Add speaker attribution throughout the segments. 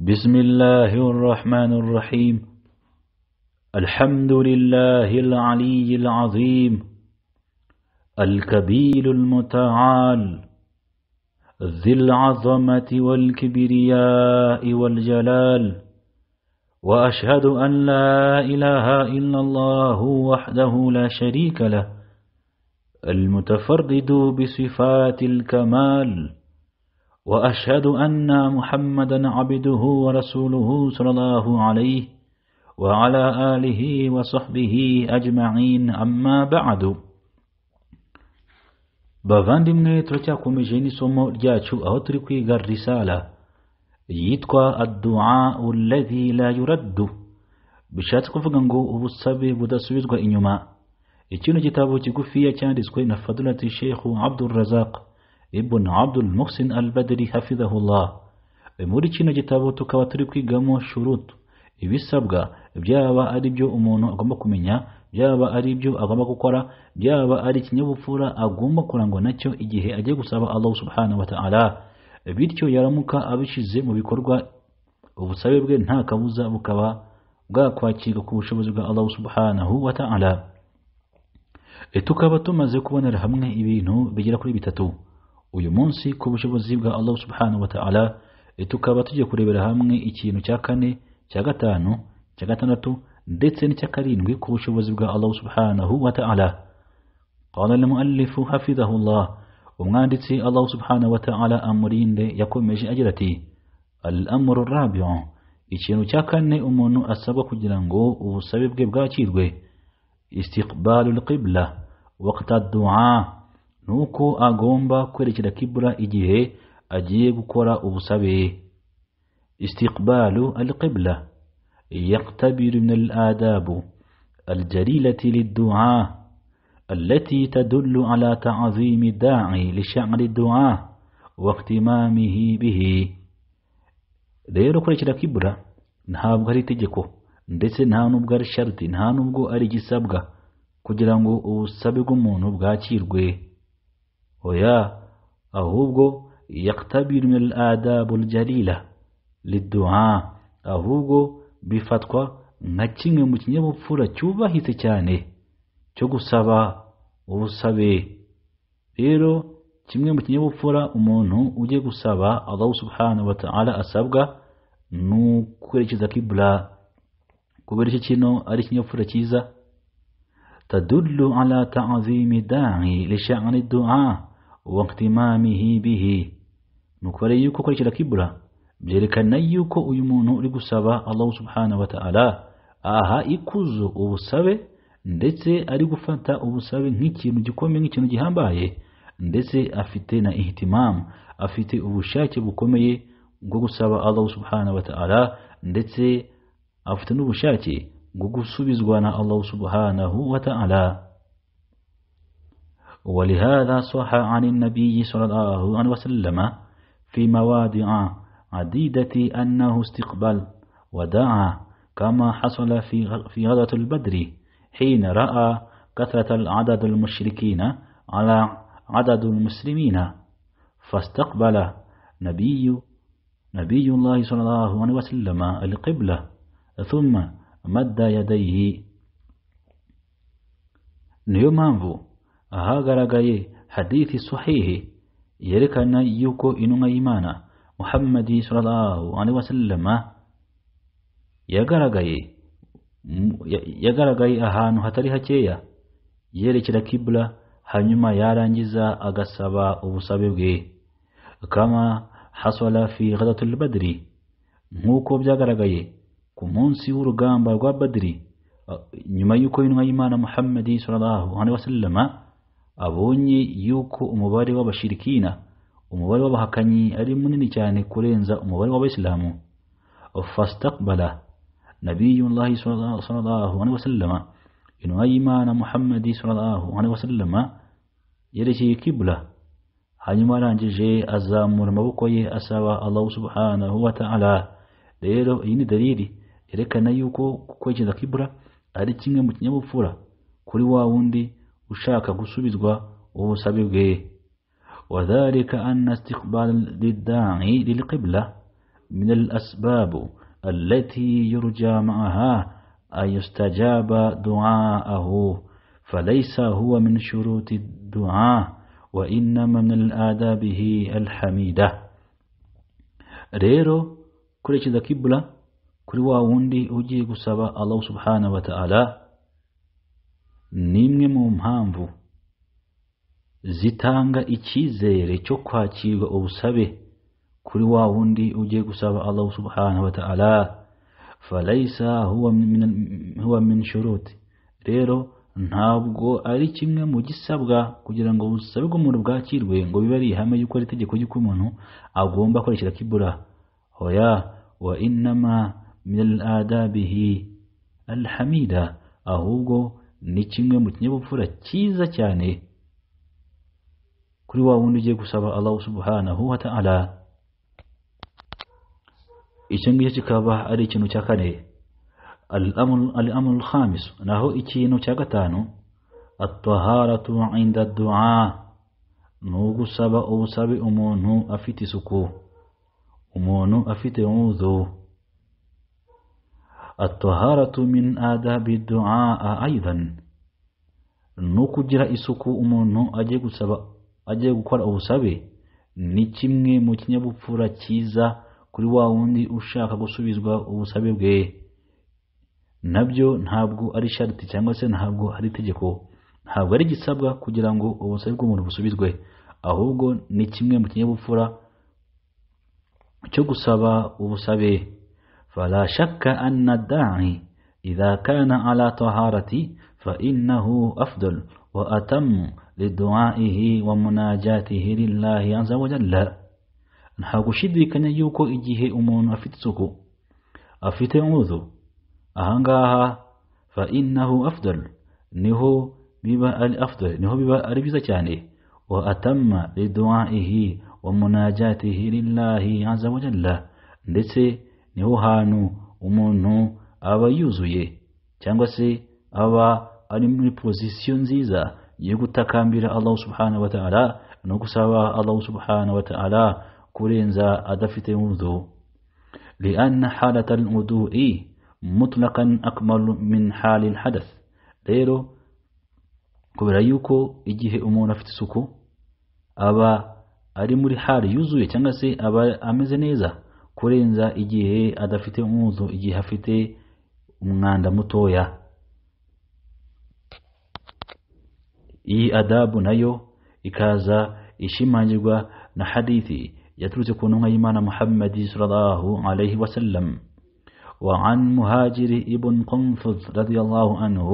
Speaker 1: بسم الله الرحمن الرحيم الحمد لله العلي العظيم الكبير المتعال ذي العظمة والكبرياء والجلال وأشهد أن لا إله إلا الله وحده لا شريك له المتفرد بصفات الكمال وأشهد أن محمدا عبده ورسوله صلى الله عليه وعلى آله وصحبه أجمعين أما بعد بفان دي مني ترچا كومي جيني سومو جاچو أوتري كوي غر رسالة يتقى الدعاء الذي لا يرد بشات كوف غنغو أبو السبي بودا سويس غا إنيما جتابو تيكو فيا چاندس كوي الشيخ عبد الرزاق ibn abdul muhsin al badiri hafidahullah muri kino gitabo tukaba turi kwigamo shurutu ibisabwa byaba ari byo umuntu agomba kumenya byaba ari byo agomba gukora byaba ari ikinyabupfura agomba kurangwa nacyo igihe agiye gusaba Allah subhanahu wa ta'ala bityo yaramuka abishyize mu bikorwa ubusabe bwe nta kabuza bukaba bwakwakirwa ku bushobozi bwa Allah subhanahu wa ta'ala e, tukaba tumaze kubonera hamwe ibintu bigera kuri bitatu uyu munsi ku bushobozi bwa allah subhanahu wa ta'ala tukaba tujye kurebera hamwe ikintu cya kane cya gatanu cya gatandatu ndetse n'icya karindwi ku bushobozi bwa allah subhanahu wa ta'ala qala al-mu'allifu almuallifu Allah umwanditsi allah subhanahu wa ta'ala amurinde yakomeje agira ati al amru rabi'u ikintu cya kane umuntu asabwa kugira ngo ubusabe bwe bwakirwe istiqbalul qibla waqta ad du'a nuko agomba kwerekera kibura igihe agiye gukora ubusabe istiqbalu alqibla يقتبل من الآداب الجليلة للدعاء التي تدل على تعظيم الداعي لشعر الدعاء واقتمامه به rero kurekera kibura ntabwo ari itegeko ndetse nta nubwo ari sharti nta nubwo ari igisabwa kugira ngo ubusabe bw'umuntu bwakirwe ويا ahubwo yaktabiru min al'adabu aljalila lidduha ahubwo bifatwa nka kimwe mu kinyabupfura cyubahitse cyane cyo gusaba ubusabe rero kimwe mu kinyabupfura umuntu ujye gusaba Allah subhanahu wa ta'ala asabwa ni ukwerekeza kibla kubera iki kino ari ikinyabupfura cyiza tadullu ala ta'zimi da'i li sha'ni du'a واقtimamihi bihi Nukore yuko akurikira kibura byerekana yuko uyu muntu uri gusaba Allah subhanahu wa ta'ala aha ikuzo ubusabe ndetse ari gufata ubusabe nk'ikintu gikomeye nk'ikintu gihambaye ndetse afite na ihtimam afite ubushake bukomeye bwo gusaba Allah subhanahu wa ta'ala ndetse afite n'ubushake bwo gusubizwa na Allah subhanahu wa ta'ala ولهذا صح عن النبي صلى الله عليه وسلم في مواضع عديدة أنه استقبل ودعا كما حصل في في غزوة البدر حين رأى كثرة العدد المشركين على عدد المسلمين فاستقبل نبي نبي الله صلى الله عليه وسلم القبلة ثم مد يديه نيومانفو garagaye ahagaragaye hadithi sahihi yerekana yuko intumwa y'imana muhammadi sallallahu alaihi wasallama yagaragaye yagaragaye ahantu hatari hakeya yerekera kibla hanyuma yarangiza agasaba ubusabe bwe kama hasala fi ghadatul badri nkuko byagaragaye ku munsi w'urugamba rwa badri nyuma y'uko intumwa y'imana muhammadi sallallahu alaihi wasallama abonye yuko umubare w'abashirikina umubare w'abahakanyi ari munini cyane kurenza umubare w'abayisilamu fastakbala nabiyullahi sallallahu alaihi wasallama intumwa y'imana muhammadi sallallahu alaihi wasallama yerekeye kibula hanyuma arangije azamura amaboko ye asaba allahu subhanahu wa ta'ala rero iyi ni dalili yerekana yuko kwerekeza kibura ari kimwe mu kinyabupfura kuri wa wundi ushaka gusubizwa ubusabe bwe وذلك أن استقبال للداعي للقبلة من الأسباب التي يرجى معها أن يستجاب دعاءه فليس هو من شروط الدعاء وإنما من الآدابه الحميدة ريرو كل شيء kuri wa كل ugiye gusaba allahu الله سبحانه وتعالى Ni imwe mu mpamvu zitanga icyizere cyo kwakirwa ubusabe kuri wa wundi ugiye gusaba Allah subhanahu wa ta'ala falaisa huwa min rero ntabwo ari kimwe mu gisabwa kugira ngo ubusabe bw'umuntu bwakirwe ngo bibe ari ihame yuko ari itegeko ry'uko agomba koresha kibura hoya wa innama min al alhamida ahubwo ni kimwe mu kinyabupfura cyiza cyane kuri wa wundi ugiye gusaba Allah subhanahu wa ta'ala icyo ngicyo kikaba ari ikintu cya kane al-amru al-khamis naho ikintu cya gatanu at-taharatu 'inda ad-du'a no gusaba ubusabe umuntu afite isuku umuntu afite umuzo الطهارة من آداب الدعاء أيضا no kugira isuku umuntu agiye gusaba agiye gukora ubusabe ni kimwe mu kinyabupfura cyiza kuri wa wundi ushaka gusubizwa ubusabe bwe nabyo ntabwo ari shariti cyangwa se ntabwo ari itegeko ntabwo ari igisabwa kugira ngo ubusabe bw'umuntu busubizwe ahubwo ni kimwe mu kinyabupfura cyo gusaba ubusabe فلا شك أن الداعي إذا كان على طهارة فإنه أفضل وأتم لدعائه ومناجاته لله عز وجل نحاق شدي كان يوكو إجيه أمون أفتسكو أفتعوذ أهنغاها فإنه أفضل نهو بيبا الأفضل نهو بيبا أربيزة كاني وأتم لدعائه ومناجاته لله عز وجل لسي niho hantu umuntu aba yuzuye cyangwa se aba ari muri pozisiyo nziza yo gutakambira Allah subhanahu wa ta'ala no gusaba Allah subhanahu wa ta'ala kurenza adafite wudu لأن حالة الوضوء مطلقا أكمل من حال الحدث rero kubera yuko igihe umuntu afite isuku aba ari muri hali yuzuye cyangwa se aba ameze neza kurenza igihe adafite umwuzu igihe afite umwanda mutoya iyi adabu nayo ikaza ishimangirwa na hadithi yaturutse ku ntumwa y'imana muhammadi sallallahu alayhi alaihi wasallam وعن مهاجر ابن قنفذ رضي الله عنه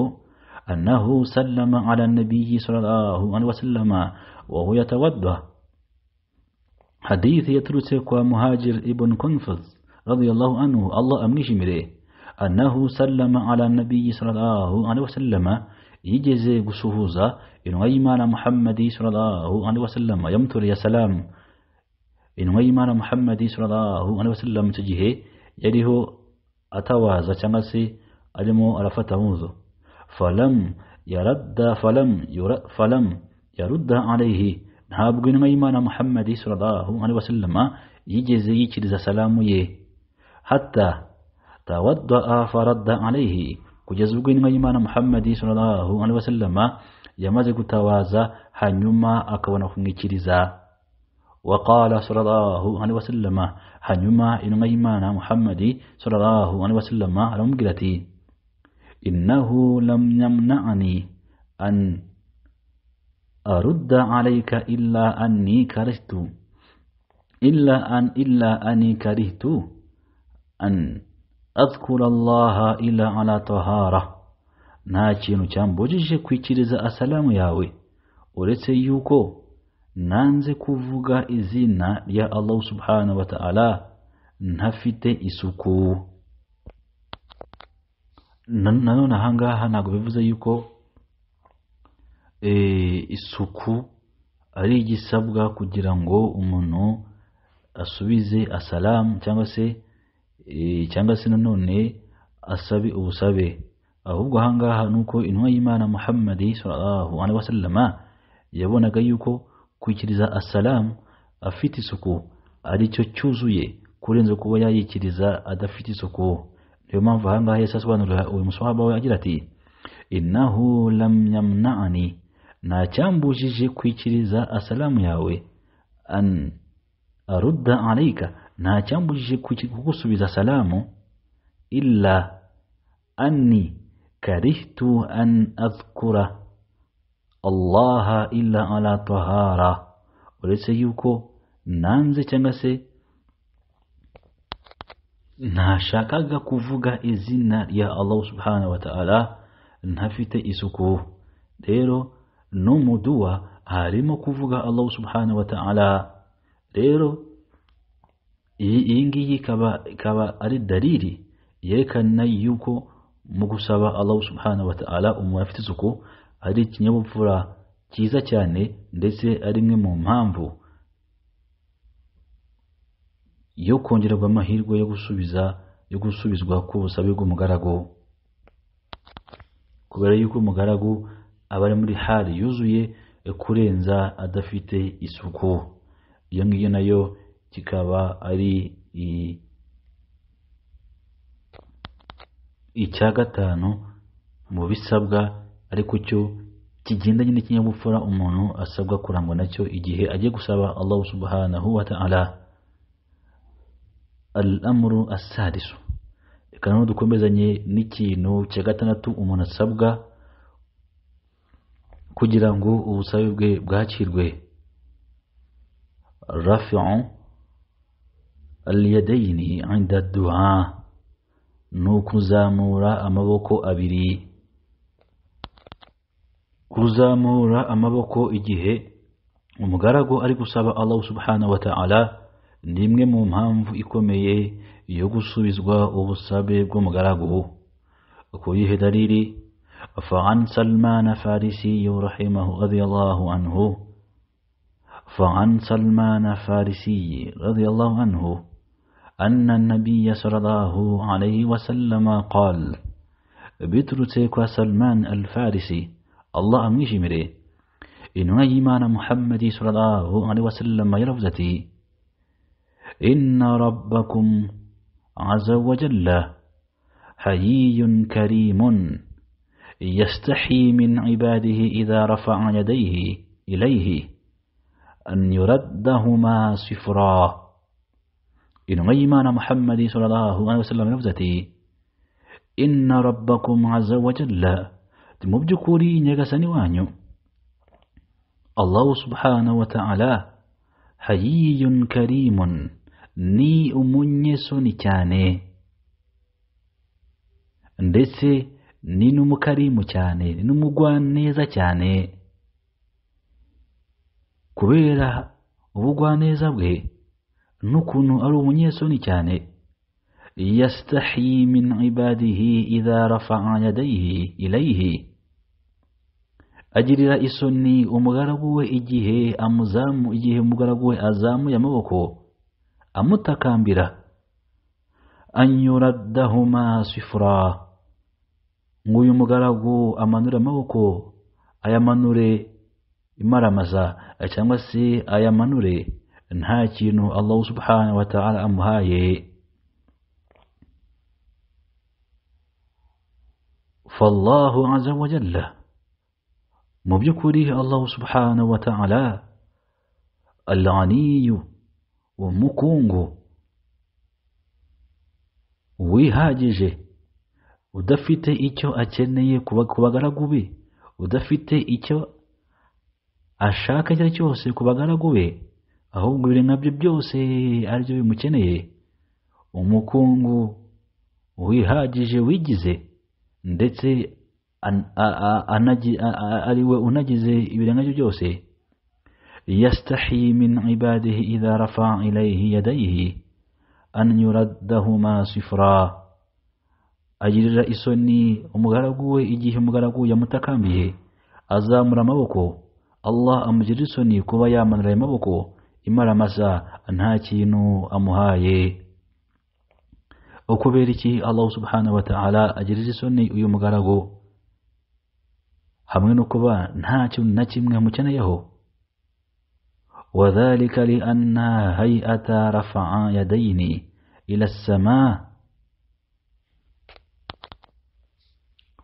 Speaker 1: أنه سلم على النبي صلى الله عليه وسلم وهو يتوضأ حديث كوا مهاجر ابن كنفذ رضي الله عنه الله أمنيش مره أنه سلم على النبي صلى الله عليه وسلم يجزي قصهوزا إن ويمان محمد صلى الله عليه وسلم يمتر يا سلام إن ويمان محمد صلى الله عليه وسلم تجيه يده أتوازا تنسي ألمو ألفتهوزو فلم يرد فلم يرد فلم يرد عليه نابقنا ميمان محمد صلى الله عليه وسلم يجزي كرز سلام حتى توضأ فرد عليه كجزبقنا ميمان محمد صلى الله عليه وسلم يمزق تواza hanyuma akabona kumwikiriza وقال صلى الله عليه وسلم هنما إن إيمان محمد صلى الله عليه وسلم على مقلتي إنه لم يمنعني أن أرد عليك إلا أني كرهت إلا أن إلا أني كرهت أن أذكر الله إلا على طهارة nta kintu cyambojeje kwikiriza asalamu yawe uretse yuko nanze kuvuga izina rya allahu subhanahu wa ta'ala ntafite isuku nanone ahangaha ntabwo bivuze yuko Eh, isuku ari igisabwa kugira ngo umuntu asubize asalamu cyangwa se eh, cyangwa se nanone asabe ubusabe ahubwo ahangaha ni uko intumwa y'imana muhammadi salahu ane wasalama yabonaga yuko kwikiriza asalamu afite isuku aricyo cyuzuye kurenza kuba yayikiriza adafite isuku niyo mpamvu ahangaha yahise asobanurira uyu muswahaba we agira ati inahu lam yamna'ani na ntacyambujije kwikiriza asalamu yawe an arudda alayka ntacyambujije kugusubiza salamu illa anni karihtu an adhkura allaha illa ala tahara uretse yuko nanze cyangwa se ntashakaga kuvuga izina ya Allah subhanahu wa ta'ala ntafite isuku rero no mu harimo kuvuga allah subhanahu wa ta'ala rero iyi ngiyi ikaba ari dariri yerekana yuko mu gusaba allah subhanahu wa ta'ala umuntu afite isuku ari ikinyabupfura cyiza cyane ndetse ari imwe mu mpamvu yo kongererwa amahirwe yo gusubiza yo gusubizwa ku k'ubusabe bw'umugaragu kubera yuko umugaragu abari muri hari yuzuye kurenza adafite isuku iyo ngiyo nayo kikaba ari icya gatanu mu bisabwa ariko cyo kigendanye n'ikinyabupfura umuntu asabwa kurangwa nacyo igihe agiye gusaba Allah subhanahu wa ta'ala al-amru as-sadisu dukomezanye n'ikintu cya gatandatu umuntu asabwa kugira ngo ubusabe bwe bwakirwe rafi'u al-yadayni ni ukuzamura amaboko abiri kuzamura amaboko igihe umugaragu ari gusaba Allah subhana wa ta'ala ni imwe mu mpamvu ikomeye yo gusubizwa ubusabe bw'umugaragu ku yihe فعن سلمان فارسي رحمه رضي الله عنه فعن سلمان فارسي رضي الله عنه أن النبي صلى الله عليه وسلم قال تيكو سلمان الفارسي الله أميشي مري إن إيمان محمد صلى الله عليه وسلم يرفزتي إن ربكم عز وجل حيي كريم يستحي من عباده إذا رفع يديه إليه أن يردهما صفرا إن غيمان محمد صلى الله عليه وسلم نفذتي إن ربكم عز وجل تمبجكوري نيغساني وانيو الله سبحانه وتعالى حيي كريم ني أمني soni ندسي ni n'umukarimu cyane ni n'umugwaneza cyane kubera ubugwaneza bwe n'ukuntu ari umunyesoni cyane yastahi min ibadihi idha rafa'a yadayhi agirira isoni umugaragu we igihe amuzamu igihe umugaragu we azamuye amaboko amutakambira anyuraddahuma sifura nk'uyu mugaragu amanure amaboko ayamanure imaramaza cyangwa se ayamanure nta kintu allah subhanahu wa ta'ala amuhaye fallahu aza wa jalla mu by'ukuri allah subhanahu wa ta'ala alaniyu umukungu wihagije udafite icyo akeneye ku bagaragu be udafite icyo ashaka icyo cyose ku bagaragu be ahubwo ibiremwa bye byose ari byo bimukeneye umukungu wihagije wigize ndetse ari we unagize ibiremwa bye byose yastahi min ibadihi idha rafa yadayihi an yuradahuma agirira isoni umugaragu we igihe umugaragu yamutakambiye azamura amaboko allah amugirira isoni kuba yamanura ayo maboko imaramasa nta kintu amuhaye ukubera iki allahu subhanahu wa ta'ala agirira isoni uyu mugaragu hamwe no kuba nta kintu na kimwe amukeneyeho وذلك لأن هيئة رفع يدين إلى السماء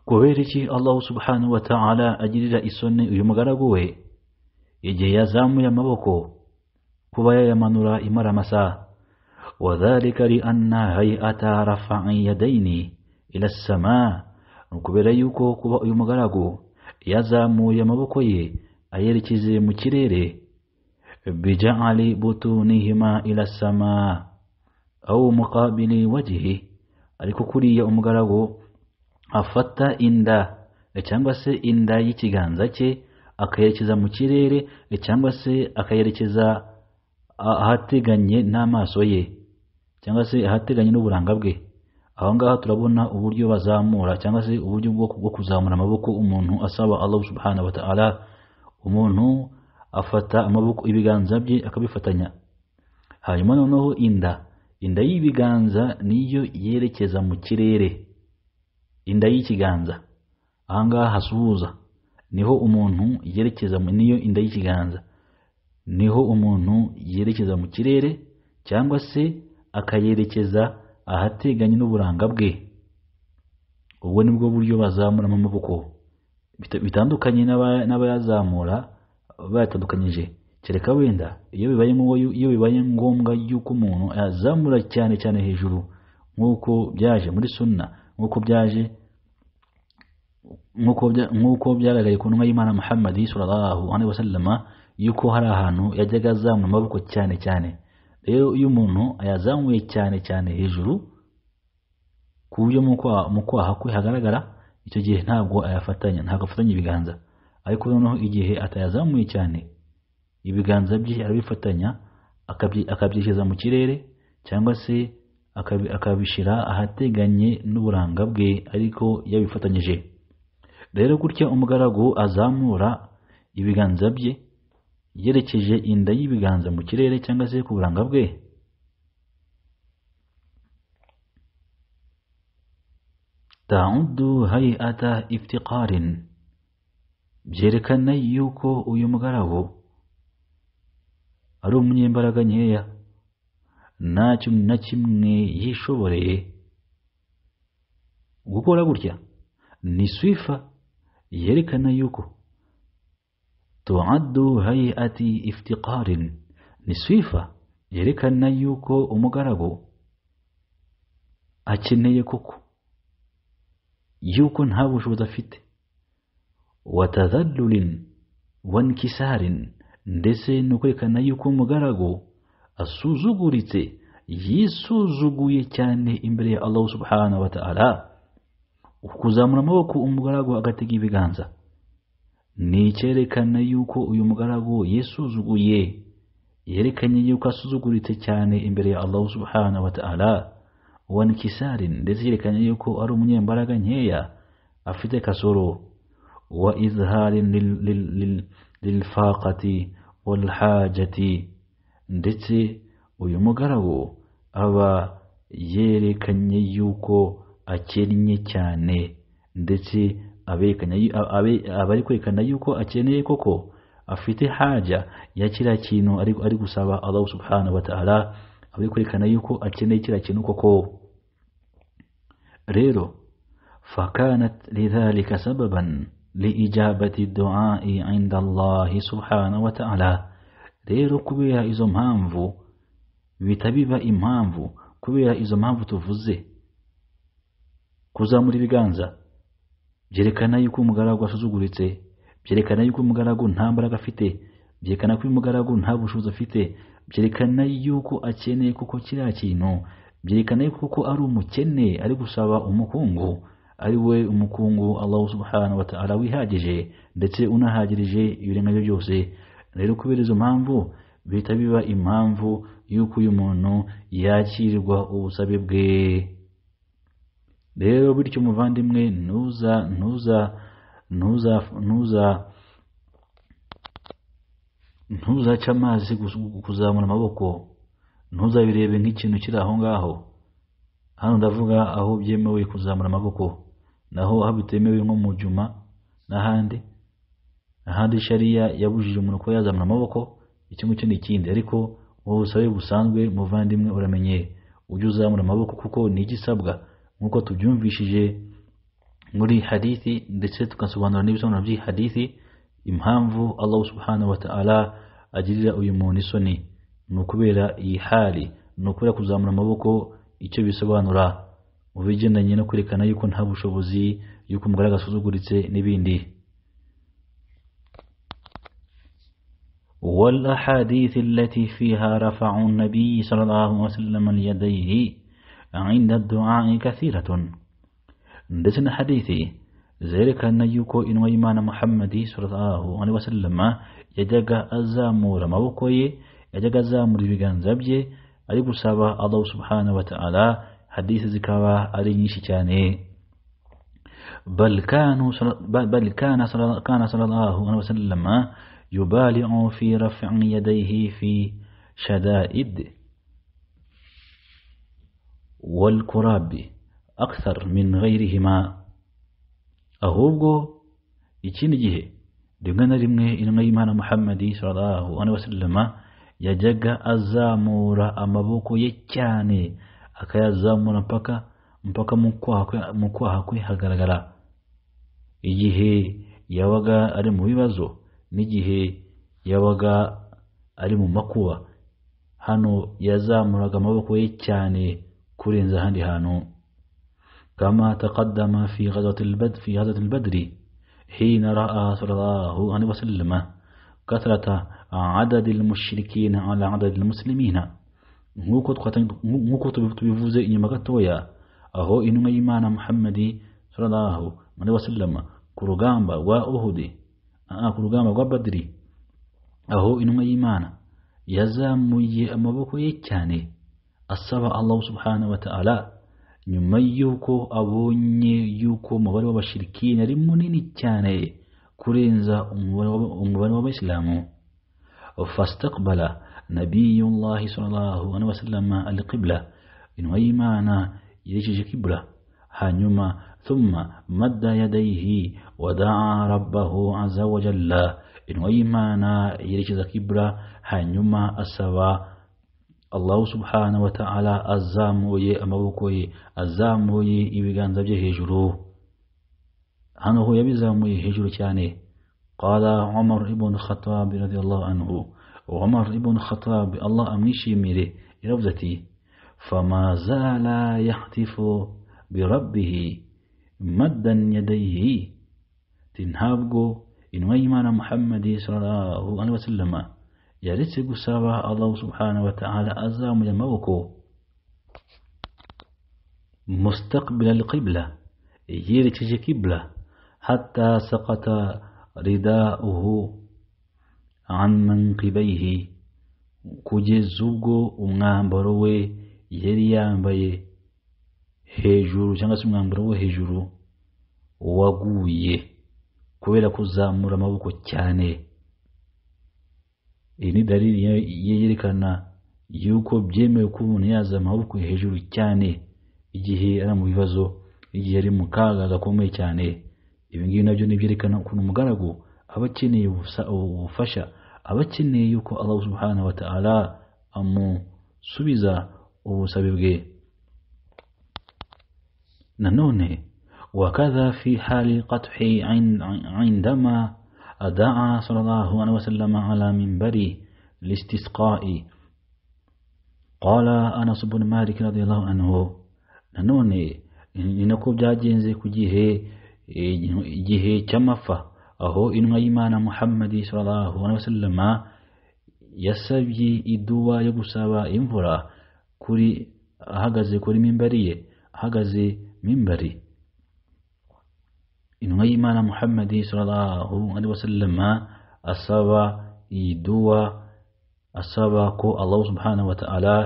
Speaker 1: kuberiki Allah subhanahu wa ta'ala ajirira isoni uyu mugaragu we igihe yazamuye amaboko kuba yayamanura imara amasaha wadhalika lianna hayata rafai yadaini ila sama nukubera yuko kuba uyu mugaragu yazamuye amaboko ye ayerekeje mu kirere bijaali butunihima ila sama au muqabili wajihi ariko kuriya umugaragu afata inda cyangwa se inda y'ikiganza cye akayerekeza mu kirere cyangwa se akayerekeza ahateganye n'amaso ye cyangwa se ahateganye n'uburanga bwe aho ngaho turabona uburyo bazamura cyangwa se uburyo bwo kuzamura amaboko umuntu asaba Allah subhana wa ta'ala umuntu afata amaboko ibiganza bye akabifatanya hanyuma noneho inda inda y'ibiganza niyo yerekeza mu kirere inda y'ikiganza ahangaha hasuhuza niho umuntu yerekeza niyo inda y'ikiganza niho umuntu yerekeza mu kirere cyangwa se akayerekeza ahateganye n'uburanga bwe ubwo ni bwo buryo bazamuramo amaboko bitandukanye n'abayazamura bayatandukanyije kereka wenda iyo bibaye iyo bibaye ngombwa y'uko umuntu yazamura cyane cyane hejuru nk'uko byaje muri sunna nk'uko byaje nk'uko byagaragaye ku ntumwa y'imana muhammadi sallallahu alaihi wasallam yuko hari ahantu yajyaga azamura amaboko cyane cyane rero iyo umuntu ayazamuye cyane cyane hejuru ku buryo mu kwaha kwe hagaragara icyo gihe ntabwo ayafatanya ntabwo afatanya ibiganza ariko noneho igihe atayazamuye cyane ibiganza bye arabifatanya akabyishyiza mu kirere cyangwa se akabishyira ahateganye n'uburanga bwe ariko yabifatanyije rero gutya umugaragu azamura ibiganza bye yerekeje inda y'ibiganza mu kirere cyangwa se ku buranga bwe ta'uddu hay'ata iftiqarin byerekana yuko uyu mugaragu ari umunyembaraga nkeya ntacyo na kimwe yishoboreye gukora gutya ni swifa yerekana yuko tuaddu hayati iftiqarin ni swifa yerekana yuko umugaragu akeneye koko yuko nta bushobozi afite watadhalulin wankisarin ndetse no kwerekana yuko umugaragu asuzuguritse yisuzuguye cyane imbere ya allahu subhanahu wa ta'ala kuzamura amaboko umugaragu agatega ibiganza ni icyerekana yuko uyu mugaragu yisuzuguye yerekanye yuko asuzuguritse cyane imbere ya allahu subhanahu wa ta'ala wa nikisarin ndetse yerekanye yuko ari umunyembaraga nkeya afite kasoro wa izharin lilfaqati walhajati ndetse uyu mugaragu aba yerekanye yuko akennye cyane ndetse aba ari kwerekana yuko akeneye koko afite haja ya kiriya kintu ari gusaba allahu subhanahu wa ta'ala aba yuko akeneye kiriya kintu koko rero fakanat lidhalika sababan liijabati duai inda Allah subhanahu wataala. ta'ala rero kubera izo mpamvu bihita biba impamvu kubera izo mpamvu tuvuze kuzamura ibiganza byerekana yuko umugaragu asuzuguritse byerekana yuko umugaragu nta mbaraga afite byerekana ko umugaragu nta bushobozi afite byerekana yuko akeneye kuko kiriya kintu byerekana yuko koko ari umukene ari gusaba umukungu ari we umukungu Allah subhanahu wa ta'ala wihagije ndetse unahagirije ibiremwa bye byose rero kubera izo mpamvu bihita biba impamvu y'uko uyu muntu yakirirwa ubusabe bwe rero bityo umuvandimwe ntuza ntuza ntuza ntuza ntuzaca amazi kuzamura amaboko ntuzabirebe nk'ikintu kiri aho ngaho hano ndavuga aho byemewe kuzamura amaboko naho aho bitemewe nko mu juma n'ahandi ahandi shariya yabujije umuntu kuba yazamura amaboko iki ngicyo ni ikindi ariko wowe busabe busanzwe muvandimwe uramenye ujye uzamura amaboko kuko ni igisabwa nk'uko tubyumvishije muri hadithi ndetse tugasobanura n'ibisobanuro by'iyi hadithi impamvu Allah subhanahu wa ta'ala agirira uyu muntu isoni ni ukubera iyi hari ni ukubera kuzamura amaboko icyo bisobanura mu bigendanye no kwerekana yuko nta bushobozi yuko umugaragara asuzuguritse n'ibindi والأحاديث التي فيها رفع النبي صلى الله عليه وسلم ليديه عند الدعاء كثيرة دسن حديثي ذلك أن يكو إن ويمان محمد صلى الله عليه وسلم يجاق الزامور موقوي يجاق الزامور بيغان زبجي أيقو سابا الله سبحانه وتعالى حديث ذكاوة أريني شكاني بل كانوا بل كان صلى الله عليه وسلم يبالئ في رفع يديه في شدائد والكراب أكثر من غيرهما أهوبغو إتشين جيه دمغانا رمغي إن غيمان محمد صلى الله عليه وسلم يجاق أزامورا أمبوكو يتشاني أكايا زامورا مبكا مبكا مكوها كوي هكذا إيجيه يواغا أري مويبازو n'igihe yabaga ari mu makuba hano yazamuraga amaboko ye cyane kurenza ahandi hantu كما تقدم في غزوة البدر في غزوة البدر حين رأى صلى الله عليه وسلم كثرة عدد المشركين على عدد المسلمين nk'uko tubivuze inyuma gatoya aho intumwa y'imana muhammadi sallallahu alaihi wasallam ku rugamba rwa uhudi kurugamagwa badiri aho intumwa y'imana yazamuye amaboko ye cyane asaba allahu subhanahu wa ta'ala nyuma y'uko abonye y'uko umubare w'abashirikini ari munini cyane kurenza umubare w'abayisilamu fastakbala nabiyullahi sallallahu alaihi wasallam alqibla intumwa y'imana yerekeje kibura hanyuma ثم مد يديه ودعا ربه عز وجل إن ويمانا يرشد كبرا هنما أسوا الله سبحانه وتعالى أزاموي أموكوي أزاموي إبغان زبج هجرو هنه يبزاموي هجرو كاني قال عمر ابن الخطاب رضي الله عنه عمر ابن الخطاب الله أمنيشي ميري روزتي فما زال يحتف بربه مدا يديه تنهابغو إن ويمان محمد صلى الله عليه وسلم يرث قصابة الله سبحانه وتعالى أزام يموكو مستقبل القبلة يرتج قبلة حتى سقط رداؤه عن منقبيه kugeza ubwo umwambaro we yari yambaye hejuru cyangwa se umwambaro waguye kubera kuzamura amaboko cyane iyi ni dalili yerekana yuko byemewe ko umuntu yazamura amaboko hejuru cyane igihe ari mu bibazo igihe ari mu kaga gakomeye cyane ibi ngibi nabyo nibyerekana ukuntu umugaragu aba akeneye ubufasha aba akeneye yuko Allah subhanahu amusubiza ubusabe bwe nanone وكذا في حال القدح عندما دعا صلى الله عليه وسلم على منبره لاستسقاء قال أنس بن مالك رضي الله عنه نوني ننكب جاجين زي كجيه جيهي كمفة أهو إن إيمان محمد صلى الله عليه وسلم يسبي إدوا يبسوا إنفرا كري هغزي كري منبري هغزي منبري إنه إيمان محمد صلى الله عليه وسلم أصاب إيدوا أصاب كو الله سبحانه وتعالى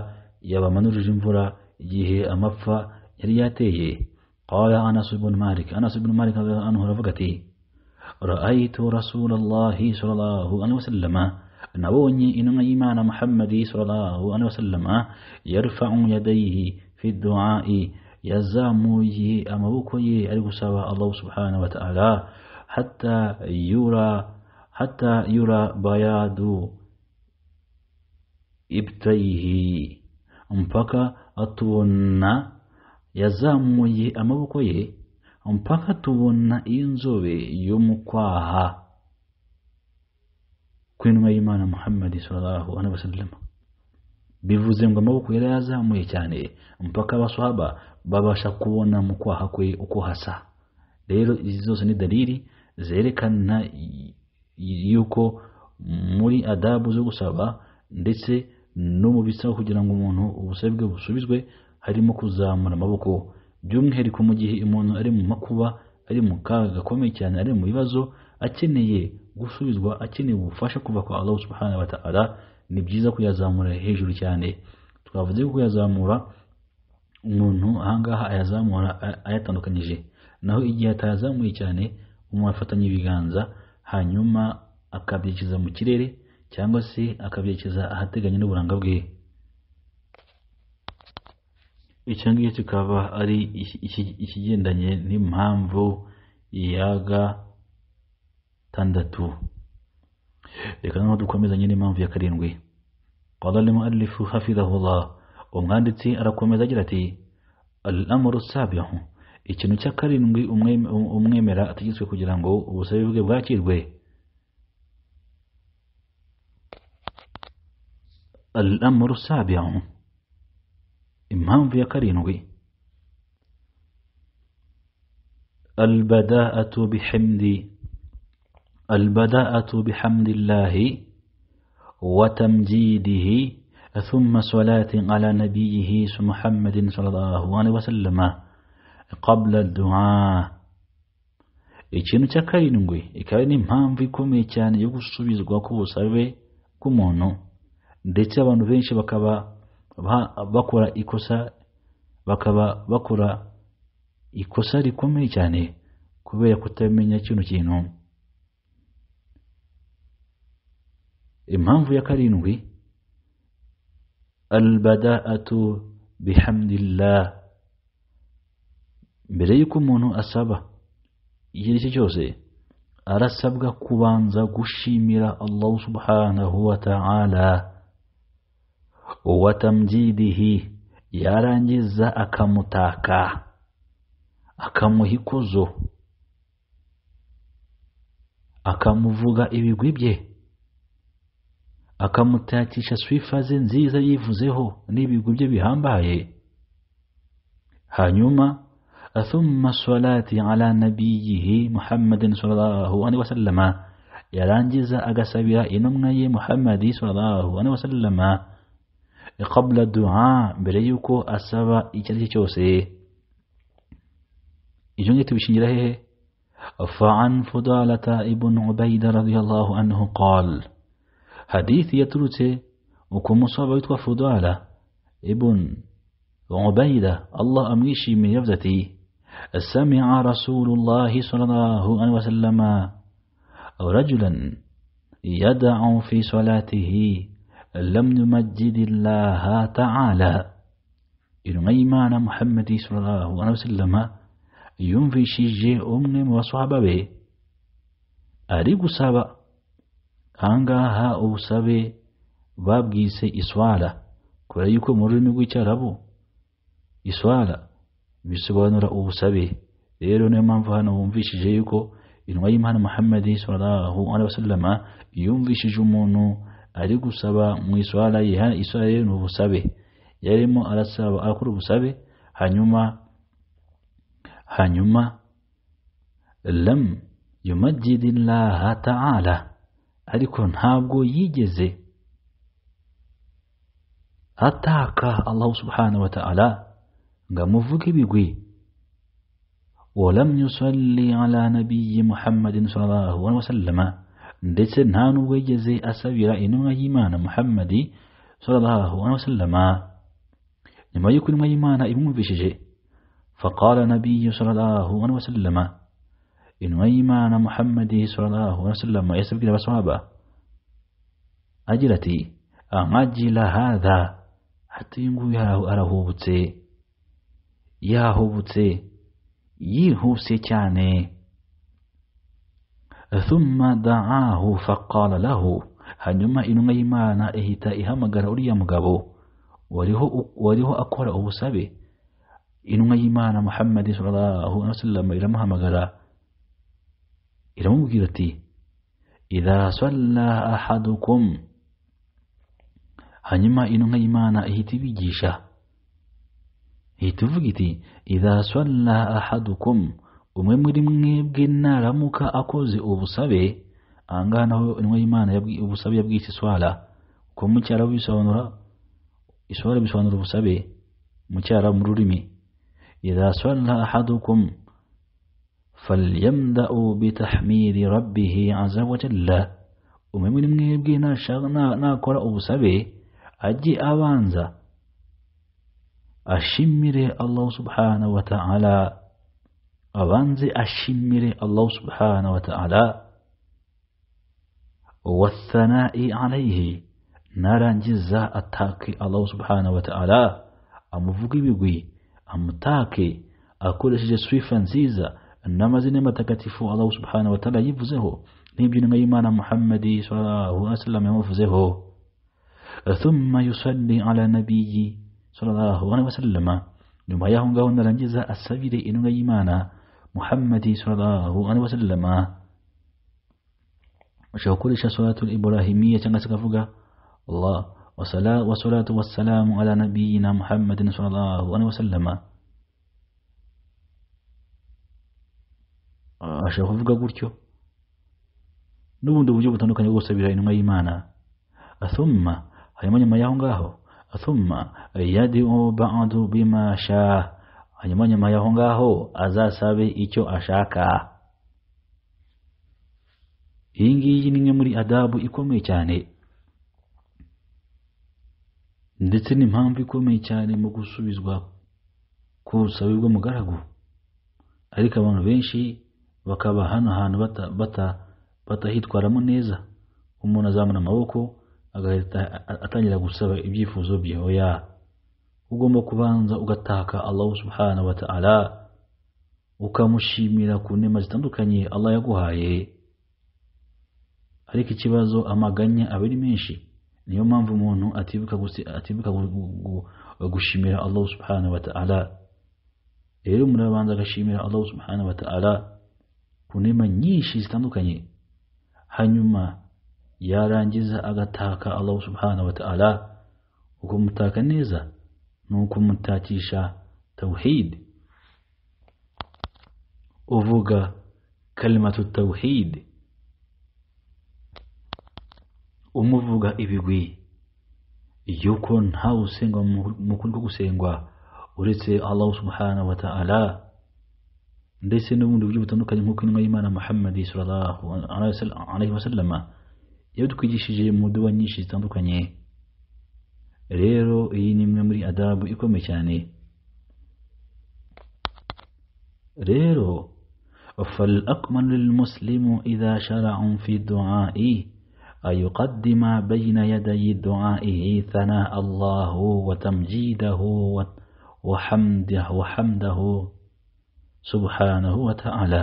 Speaker 1: يبا منور جنفرا جيه أمفا يرياتيه قال أنس بن مالك أنس بن مالك رضي الله عنه رفقتي رأيت رسول الله صلى الله عليه وسلم نبوني إن إيمان محمد صلى الله عليه وسلم يرفع يديه في الدعاء yazamuye amaboko ye ari gusaba Allah subhanahu wa ta'ala hatta yura hatta yura bayadu ibtayihi mpaka atubona yazamuye amaboko ye mpaka tubona inzobe yo mu kwaha kw'intumwa y'imana muhammadi sallallahu alaihi wasallam bivuze ngo amaboko yari yazamuye cyane mpaka abaswahaba babasha kubona mu kwaha kwe uko hasa rero izi zose ni dalili zerekana yuko muri adabu zo gusaba ndetse no mu bisaba kugira ngo umuntu ubusabe bwe busubizwe harimo kuzamura amaboko by'umwihariko mu gihe umuntu ari mu makuba ari mu kaga gakomeye cyane ari mu bibazo akeneye gusubizwa akeneye ubufasha kuva kwa Allah subhanahu wa ta'ala ni byiza kuyazamura hejuru cyane twavuze ko kuyazamura umuntu ahangaha ayazamura ayatandukanyije naho igihe atayazamuye cyane umuntu afatanya ibiganza hanyuma akabyerekeza mu kirere cyangwa se akabyerekeza ahateganye n'uburanga bwe icyo ngicyo kikaba ari ikigendanye n'impamvu iyaga gatandatu reka noneho dukomezanye n'impamvu ya karindwi qala almuallifu hafidhahullah umwanditsi arakomeza agira ati al amru sabihu ikintu cya karindwi umwemera ategetswe kugira ngo ubusabe bwe bwakirwe al amru sabihu impamvu ya karindwi البداءة بحمدي البداءة بحمد الله وتمجيده ثم صلاة على نبيه محمد صلى الله عليه وسلم قبل الدعاء ikintu cy'akarindwi ikaba ari impamvu ikomeye cyane yo gusubizwa k'ubusabe bw'umuntu ndetse abantu benshi bakaba bakora ikosa bakaba bakora ikosa rikomeye cyane kubera kutamenya kino kintu impamvu ya karindwi albadaatu bihamdillah mbere y'uko umuntu asaba igihe icyo cyose arasabwa kubanza gushimira allahu subhanahu wa ta'ala wa yarangiza akamutaka akamuha ikuzo akamuvuga ibigwi bye akamutakisha swifaze nziza yivuzeho n’ibigo bye bihambaye hanyuma thumma salati ala nabiyihi muhammadin sallallahu alaihi wasallama yarangiza agasabira intumwa ye muhammadi sallallahu alaihi wasallama qabla du'a mbere yuko asaba icyo ari cyose ibyo ngibyo tubishingira hehe فعن فضالة ابن عبيد رضي الله عنه قال حديث يتروتي وكم مصاب يتوفد على ابن عبيدة الله أمنيشي من يفدتي سمع رسول الله صلى الله عليه وسلم رجلا يدع في صلاته لم نمجد الله تعالى ميمان محمد صلى الله عليه وسلم ينفي شجي أمن وصحبه أريق سابق ahangaha ubusabe babwise iswala kubera yuko mu rurimi rw'icyarabu iswala bisobanura ubusabe rero niyo mpamvu hano bumvishije yuko intumwa y'imana muhammadi sallallahu alaihi wasallam yumvishije umuntu ari gusaba mu iswala ye iswala rero ni ubusabe yarimo arasaba akora ubusabe hanyuma hanyuma lam yumajidillah ta'ala ariko ntabwo yigeze ataka allahu subhanahu wa ta'ala ngo amuvuge ibigwi ولم يصلي على نبي محمد صلى الله عليه وسلم ndetse nta nubwo yigeze asabira intumwa y'imana muhammadi sallallahu alaihi wasallam nyuma y'uko intumwa y'imana imwumvishije faqala nabiyyu sallallahu alaihi wasallam إنه إيمان محمد صلى الله عليه وسلم يسبق بصحابة أجلتي أم أجل هذا حتى ينقو يراه أراه بتسي ياه بتسي يهو سيكاني ثم دعاه فقال له hanyuma intumwa y'imana ihita ihamagara uriya mugabo wariho akora ubusabe intumwa y'imana muhammad sallallahu alaihi wasallam iramuhamagara iramubwira ati ida salla ahadukum hanyuma intumwa y'imana ihita ibigisha ihita ivuga iti ida salla ahadukum umwe muri mwebwe naramuka akoze ubusabe ahangaha naho intumwa y'imana ubusabe yabwise iswara kuko mu cyarabu bisobanura iswara bisobanura ubusabe mu cyarabu mu rurimi salla ahadukum فليمدأوا بتحميد ربه عز وجل ومن يبقي ناشغ ناكور أو سبي أجي أوانزا أشمر الله سبحانه وتعالى أوانزا أشمر الله سبحانه وتعالى والثناء عليه نرى جزاء التاكي الله سبحانه وتعالى أم فوقي بيقوي أم تاكي أكل شجا سويفا زيزا النمازين ما تكتفو الله سبحانه وتعالى يفزه نبجن غيمان محمد صلى الله عليه وسلم يفزه ثم يصلي على نبي صلى الله عليه وسلم نما يهون غون لنجزا السبيل إن غيمان محمد صلى الله عليه وسلم وشوكول صلاة الإبراهيمية تنسكفوغا الله وصلاة وصلاة والسلام على نبينا محمد صلى الله عليه وسلم ashaka kuvuga gutyo n'ubundi buryo butandukanye bwo gusabira intumwa y'imana asumma hanyuma nyuma y'aho ngaho asumma yadiu ba'du bima shaa hanyuma nyuma y'aho ngaho azasabe icyo ashaka iyi ngiyi ni imwe muri adabu ikomeye cyane ndetse n'impamvu ikomeye cyane mu gusubizwa ku busabe bw'umugaragu ariko abantu benshi bakaba hano hantu batahitwaramo neza umuntu azamura amaboko agahita atangira gusaba ibyifuzo bye oya ugomba kubanza ugataka Allah subhanahu wa ta'ala ukamushimira ku nema zitandukanye Allah yaguhaye ariko ikibazo amaganya aba ari menshi niyo mpamvu umuntu atibuka atibuka gushimira Allah subhanahu wa ta'ala rero murabanza agashimira Allah subhanahu wa ta'ala ku nema nyinshi zitandukanye hanyuma yarangiza agataka Allah subhanahu wa ta'ala mutaka neza ni mutakisha tawhid uvuga kalimatu tawhid umuvuga ibigwi yuko ntawe usengwa mu kuri gusengwa uretse Allah subhanahu wa ta'ala ndetse n'ubundi buryo butandukanye nk'uko intumwa y'imana muhammad sallallahu alaihi wasallam yabitwigishije mu duba nyinshi zitandukanye rero iyi ni imwe muri adabu ikomeye cyane rero فالأكمل للمسلم إذا شرع في الدعاء أن يقدم بين يدي دعائه ثناء الله وتمجيده وحمده, وحمده سبحانه وتعالى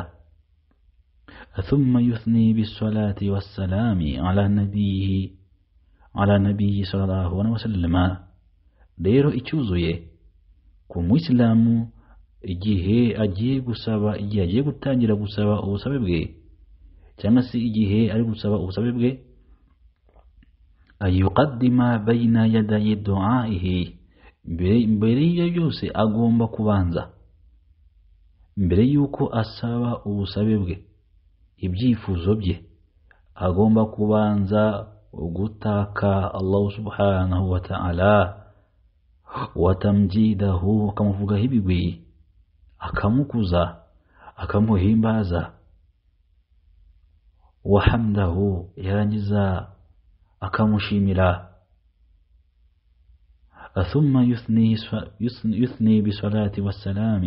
Speaker 1: ثم يثني بالصلاة والسلام على نبيه على نبيه صلى الله عليه وسلم rero icyuzuye ku muyisilamu igihe agiye gusaba igihe agiye gutangira gusaba ubusabe bwe cyangwa se igihe ari gusaba ubusabe bwe ayuqaddima bayina yadayi duaihi mbere y'ibyo byose agomba kubanza mbere y'uko asaba ubusabe bwe ibyifuzo bye agomba kubanza ugutaka Allah subhanahu wa ta'ala watamjidahu akamuvugaho ibigwi akamukuza akamuhimbaza wahamdahu yarangiza akamushimira ثم يثني, يثني بصلاة والسلام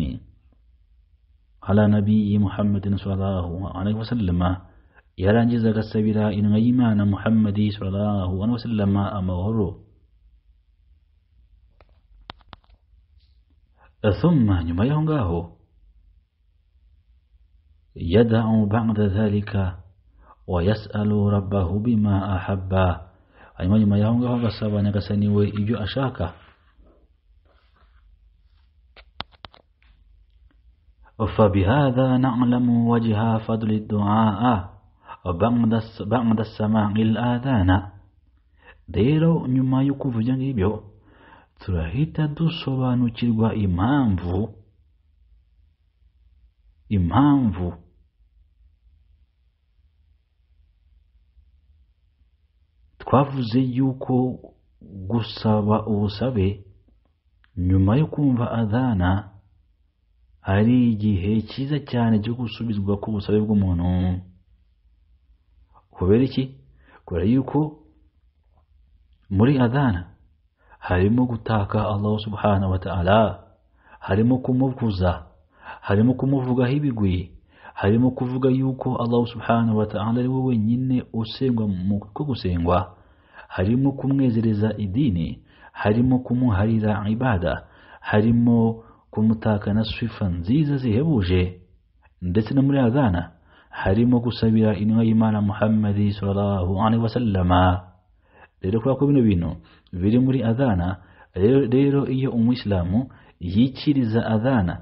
Speaker 1: على نبي محمد صلى الله عليه وسلم يلا نجزا كسبيلا إن غيمان محمد صلى الله عليه وسلم أمره ثم نما يهنغاه يدع بعد ذلك ويسأل ربه بما أحبه أي ما يهنغاه كسبا نكسني وإجو أشاكه فبهذا نعلم وجه فضل الدعاء بعد بعد السماع الآذان ديرو نما يكوف جنبيو تراهيتا دو صوبا نوتشيلغوا إمامفو إمامفو twavuze yuko gusaba ubusabe nyuma yo kumva adhana ari igihe cyiza cyane cyo gusubizwa k'ubusabe bw'umuntu kubera iki kubera yuko muri adana harimo gutaka Allah subhanahu wa ta'ala harimo kumuvuza harimo kumuvugaho ibigwi harimo kuvuga yuko Allah subhanahu wa ta'ala ari we wenyine usengwa mu ko gusengwa harimo kumwezereza idini harimo kumuharira ibada harimo kumutakana swifa nziza zihebuje ndetse no muri agana harimo gusabira intumwa y'imana muhammadi sallallahu alaihi wasallama rero kubera ko bino bintu biri muri adhana rero iyo umuyisilamu yikiriza adhana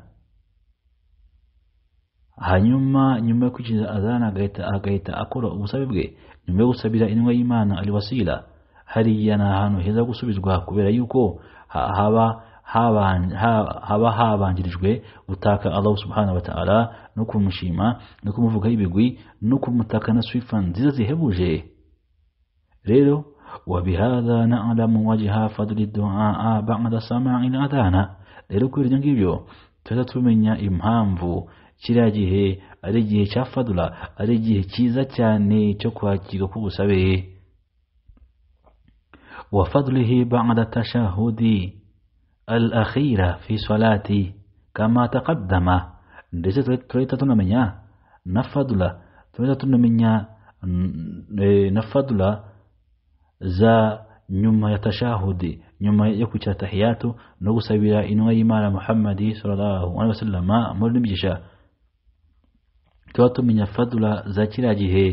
Speaker 1: hanyuma nyuma yo kwikiriza adhana agahita akora ubusabe bwe nyuma yo gusabira intumwa y'imana alwasila hariya ni ahantu heza gusubizwa kubera yuko haba haba habanjirijwe gutaka Allah subhana wa ta'ala no kumushima no kumuvugaho ibigwi no kumutaka na Swifa nziza zihebuje rero وبهذا نعلم وجه فضل الدعاء بعد سماع الأذان rero kuri ibyo ngibyo tuza tumenya impamvu kiriya gihe ari igihe cya fadula ari igihe cyiza cyane cyo kwakira k'ubusabe wa fadulihi ba'da tashahudi الأخيرة في صلاتي كما تقدم ديسي تريتا تنميا نفضل تريتا تنميا نفضل za nyuma ya tashahudi nyuma yo kwicara tahiyatu no gusabira inwa y'imana muhammadi sallallahu alaihi wasallama muri n'imigisha tuba tumenya fadula za kiriya gihe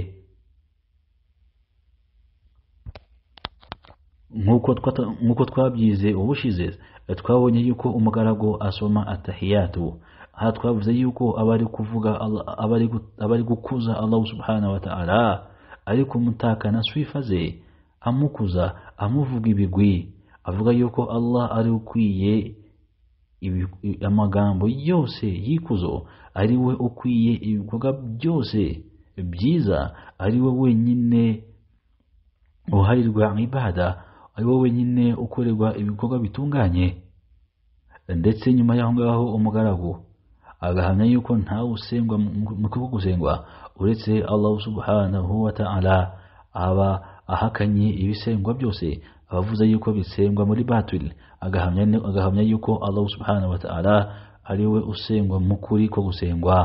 Speaker 1: nk'uko twabyize ubushize twabonye yuko umugaragu asoma atahiyatu aha twavuze yuko abari kuvuga abari gukuza Allah wa ta'ala ariko umutakana swifa amukuza amuvuga ibigwi avuga yuko Allah ari ukwiye amagambo yose y'ikuzo ari we ukwiye ibikorwa byose byiza ari we wenyine uharirwa ibada ari wowe wenyine ukorerwa ibikorwa bitunganye ndetse nyuma y'aho ngaho umugaragu agahamya yuko ntawe usengwa mu kubwo gusengwa uretse Allah subhanahu wa ta'ala aba ahakanye ibisengwa byose abavuze yuko bisengwa muri batil agahamya agahamya yuko Allah subhanahu wa ta'ala ari we usengwa mu kuri ko gusengwa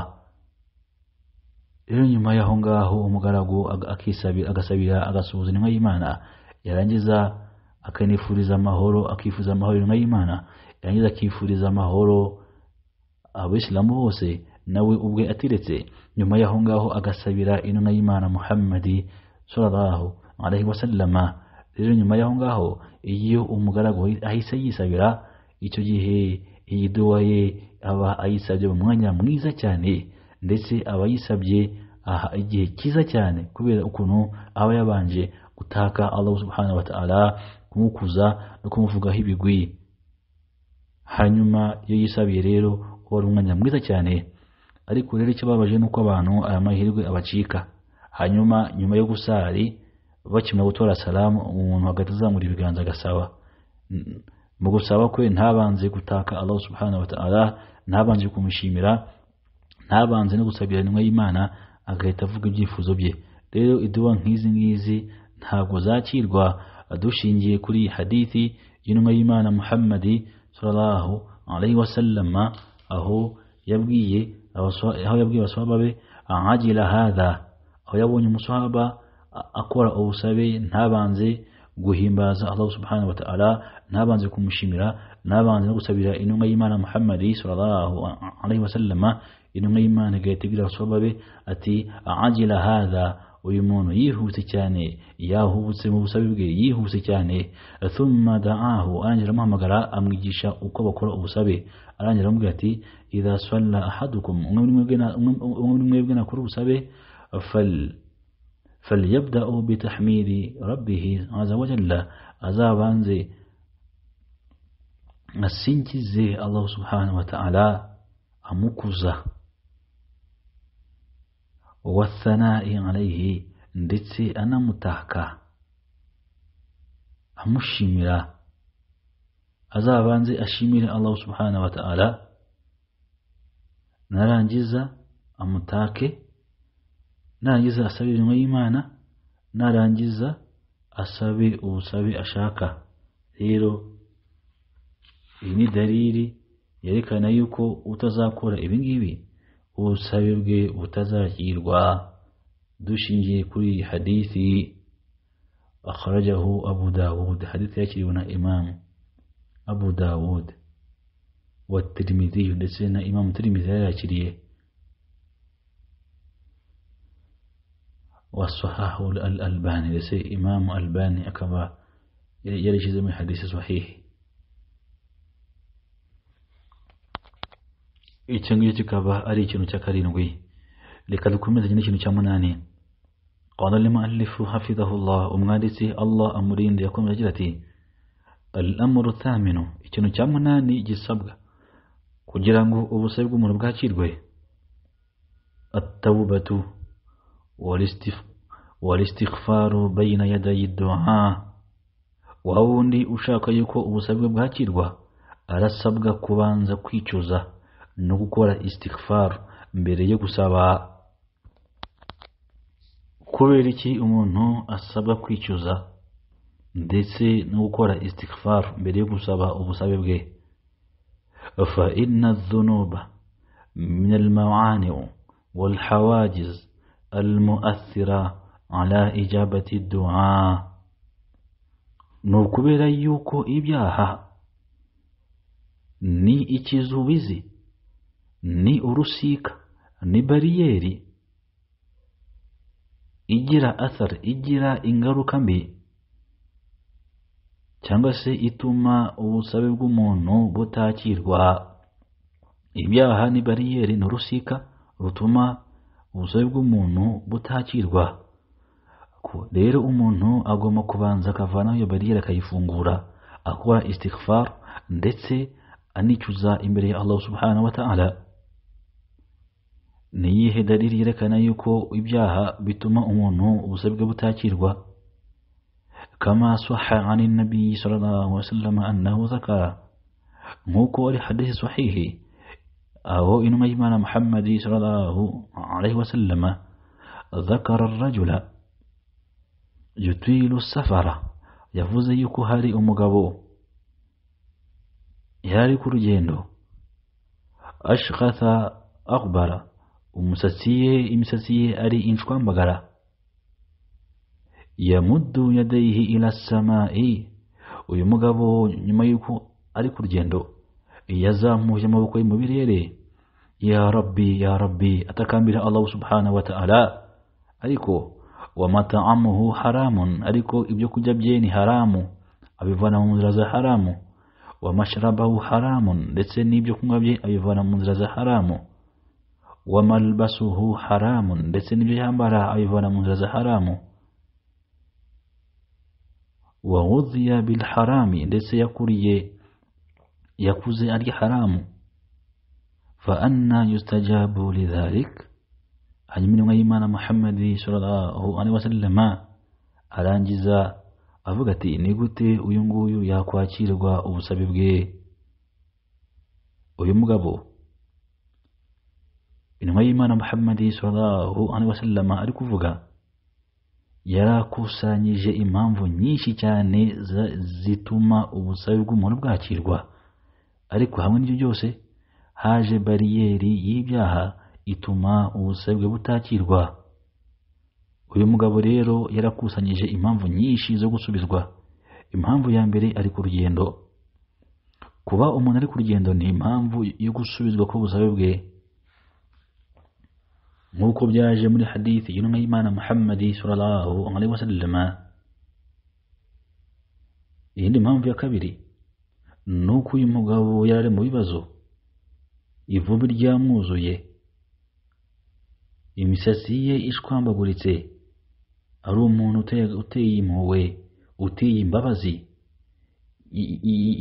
Speaker 1: rero nyuma y'aho ngaho umugaragu akisabira agasabira agasuhuzanya y'Imana yarangiza akanifuriza amahoro akifuza amahoro intumwa y'imana yarangiza akifuriza amahoro abisilamu bose nawe ubwe atiretse nyuma y'aho ngaho agasabira intumwa y'imana muhammadi sallallahu alaihi rero nyuma y'aho ngaho iyo umugaragu ahise yisabira icyo gihe iyi duwa ye aba ayisabye mu mwanya mwiza cyane ndetse aba yisabye aha igihe cyiza cyane kubera ukuntu aba yabanje gutaka Allah subhanahu wa ta'ala kumukuza no kumuvugaho ibigwi hanyuma iyo yisabiye rero uba ari umwanya mwiza cyane ariko rero icyo babaje ni uko abantu aya mahirwe abacika hanyuma nyuma yo gusari bakimara gutora salamu umuntu hagati azamura ibiganza agasaba mu gusaba kwe ntabanze gutaka Allah subhana wa ta'ala ntabanje kumushimira ntabanze no gusabira intumwa y'Imana agahita avuga ibyifuzo bye rero iduba nk'izi ngizi ntabwo zakirwa dushingiye kuri iyi hadithi y'intumwa y'imana muhammadi sallallahu alayhi wa sallama aho yabwiye aho yabwiye abasahaba be ahagila hadha aho yabonye umusahaba akora ubusabe ntabanze guhimbaza Allah subhanahu wa ta'ala nabanze kumushimira nabanze no gusabira intumwa y'Imana Muhammad sallallahu alaihi wasallama intumwa y'Imana gahita igira abasoba be ati ajila hadha uyu muntu yihuse cyane yahubutse mu busabe bwe yihuse cyane thumma da'ahu arangira amuhamagara amwigisha uko bakora ubusabe arangira amubwira ati idha salla ahadukum umwe mwebwe nakora ubusabe fal falyabda bitahmidi rabbih azza wajalla azabanze asingize Allah subhanahu wa ta'ala amukuza wasana'i alayhi ndetse anamutaka amushimira azabanze ashimire Allah subhanahu wa ta'ala narangiza amutake narangiza asabe imirimo y'imana narangiza asabe ubusabe ashaka rero iyi ni dalili yerekana yuko utazakora ibingibi و سبب گه و تزرجیر و دوشنجی کوی حدیثی اخرجه ابو داود حدیثی که یونا امام ابو داود و ترمیزی و دسینا امام ترمیزی را چریه و الصحاح الالباني دسی امام الباني اکبا یلی چیزمی حدیث صحیحی iki ngiki kikaba ari ikintu cya karindwi reka dukomeze n'ikintu cya munani قال المؤلف حفظه الله umwanditsi Allah amurinde yakomeje agira ati al-amru ikintu cya munani gisabwa kugira ngo ubusabe bw'umuntu bwakirwe at-tawbatu wal-istighfaru bayna yadayi du'a wa wundi ushaka yuko ubusabe bwakirwa arasabwa kubanza kwicuza no gukora isitikifaru mbere yo gusaba kubera iki umuntu asabwa kwicuza ndetse no gukora isitikifaru mbere yo gusaba ubusabe bwe fa inna dhunuba min almawani'u والحواجز المؤثرة على إجابة الدعاء ni ukubera yuko ibyaha ni ikizubizi ni urusika ni bariyeri igira athari igira ingaruka mbi cyangwa se ituma ubusabe bw'umuntu butakirwa ibyaha ni bariyeri ni urusika rutuma ubusabe bw'umuntu butakirwa rero umuntu agomba kubanza akavanaho iyo bariyeri akayifungura akora istighfar ndetse anicuza imbere ya Allah subhanahu wa ta'ala niyihe dalili yerekana yuko ibyaha bituma umuntu ubusabwe butakirwa kama saha ani nabi sallallahu wasallam annahu zakara nkuko ari hadithi sahihi aho inuma y'imana muhammadi sallallahu alaihi wasallam zakara الرجل yutwilu safara yavuze yuko hari umugabo yari ku rugendo ashkatha akbara umusatsi ye imisatsi ye ari inshwambagara yamuddu yadayihi ila samai uyu mugabo nyuma y'uko ari ku rugendo yazamuye amaboko ye mu birere ya rabbi ya rabbi atakambira allahu subhanahu wa ta'ala ariko wamata amuhu haramun ariko ibyo kurya bye ni haramu abivana mu nzira za haramu wa mashrabahu haramun ndetse n'ibyo kunywa bye abivana mu nzira za haramu wamalbasuhu haramun ndetse n'ibyo yambara abivana mu nzira za haramu waghudhiya bilharami ndetse yakuriye yakuze ari haramu fa anna yustajabu lidhalik hanyuma intumwa y'imana muhammadi sallallahu alaihi wasallama arangiza avuga ati ni gute uyu nguyu yakwakirwa ubusabe bwe uyu mugabo intumwa y'imana muhammadi sallallahu alaihi ari kuvuga yarakusanyije impamvu nyinshi cyane zituma ubusabe bw'umuntu bwakirwa ariko hamwe n'ibyo byose haje bariyeri y'ibyaha ituma ubusabe butakirwa uyu mugabo rero yarakusanyije impamvu nyinshi zo gusubizwa impamvu ya mbere ari ku rugendo kuba umuntu ari ku rugendo ni impamvu yo gusubizwa k'ubusabe bwe nk'uko byaje muri hadithi y'intumwa y'imana muhammadi sallallahu alaihi wasallam iyindi mpamvu ya kabiri ni uko uyu mugabo yari ari mu bibazo ivubi ryamwuzuye imisatsi ye ishwambaguritse ari umuntu uteye impuhwe uteye imbabazi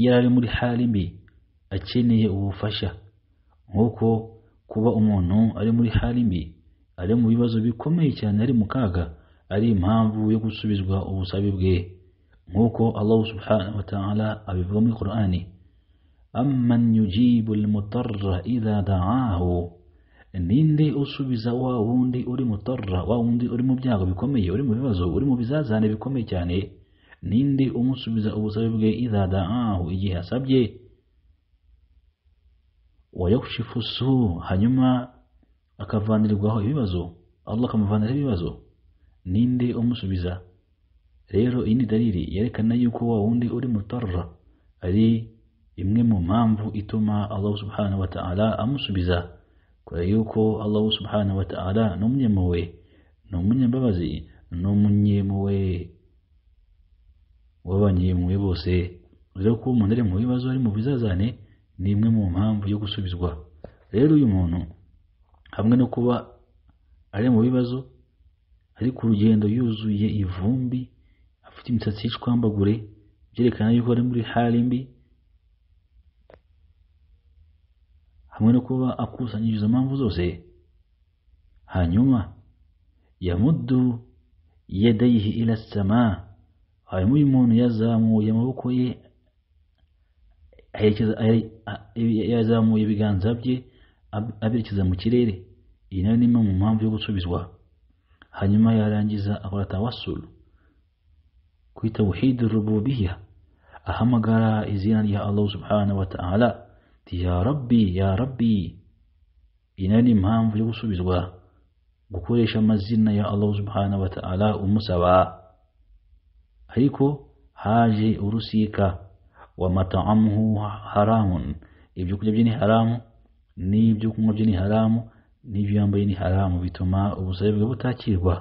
Speaker 1: yari ari muri hali mbi akeneye ubufasha nk'uko kuba umuntu ari muri hali mbi ari mu bibazo bikomeye cyane ari mu kaga ari impamvu yo gusubizwa ubusabe bwe nk'uko Allah subhanahu wa ta'ala abivuga muri Qur'ani amman yujibu al-mutarra idha da'ahu ninde usubiza wa wundi uri mutarra wa wundi uri mu byago bikomeye uri mu bibazo uri mu bizazane bikomeye cyane ninde umusubiza ubusabe bwe idha da'ahu igihe asabye wayakshifu hanyuma akavanirirwaho ibibazo allah akamuvaniraho ibibazo ninde umusubiza rero iyi ni dalili yerekana yuko wa wundi uri mutarra ari imwe mu mpamvu ituma allah subhanahu wa ta'ala amusubiza kubera yuko allah subhanahu wa ta'ala ni umunyempuhwe ni umunyambabazi ni umunyempuhwe w'abanyempuhwe bose rero kuba umuntu ari mu bibazo ari mu bizazane ni imwe mu mpamvu yo gusubizwa rero uyu muntu hamwe no kuba ari mu bibazo ari ku rugendo yuzuye ivumbi afite imisatsi y'ishwambagure byerekana yuko ari muri hali mbi hamwe no kuba akusanyije izo mpamvu zose hanyuma yamuddu yadayihi ila sama hanyuma uyu muntu yazamuye amaboko ye yazamuye ibiganza bye abirikiza mu kirere iyi nayo ni mu mpamvu yo gusubizwa hanyuma yarangiza akora tawassul kuri tawhid rububiya ahamagara izina rya allah subhanahu wa ta'ala ya rabbi ya rabbi iyi nayo ni impamvu yo gusubizwa gukoresha amazina ya allah subhanahu wa ta'ala umusaba ariko haje urusika wa mataamuhu haramun ibyo kurya bye ni haramu n'ibyo kunywa byo ni haramu n'ibyo yambaye ni haramu bituma ubusabe bwe butakirwa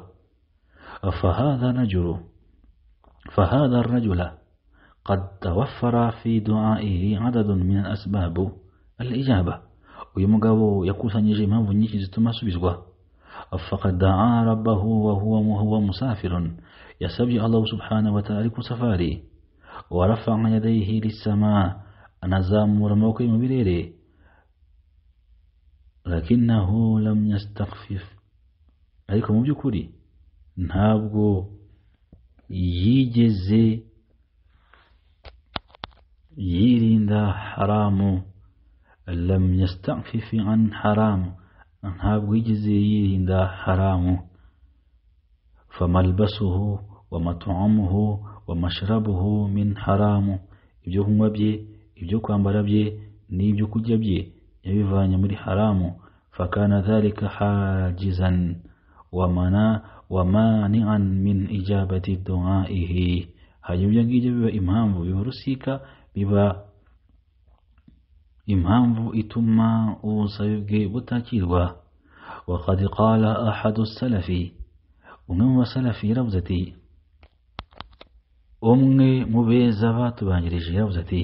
Speaker 1: فهذا رجل qad tawaffara قد توفر في دعائه عدد من الأسباب الإجابة uyu mugabo yakusanyije impamvu nyinshi zituma سبزوا فقد دعا ربه وهو وهو مسافر يسبي الله سبحانه وتعالى سفاري ورفع يديه للسماء نزام زام مبيريري لكنه لم يستخفف ariko mu by'ukuri ntabwo yigeze yirinda haramu لم يستعفف عن حرام ntabwo yigeze yirinda haramu فملبسه ومطعمه ومشربه من حرام ibyo kunywa bye ibyo kwambara bye n'ibyo kurya bye yabivanye muri haramu fakana dhalika hajizan wamana wamanian min ijabati duaihi hanyuma ibyo ngibyo biba impamvu bihurusika biba impamvu ituma ubusabe bwe butakirwa وقد قال أحد السلف umwe mu basalafi yaravuze ati umwe mu beza batubanjirije yaravuze ati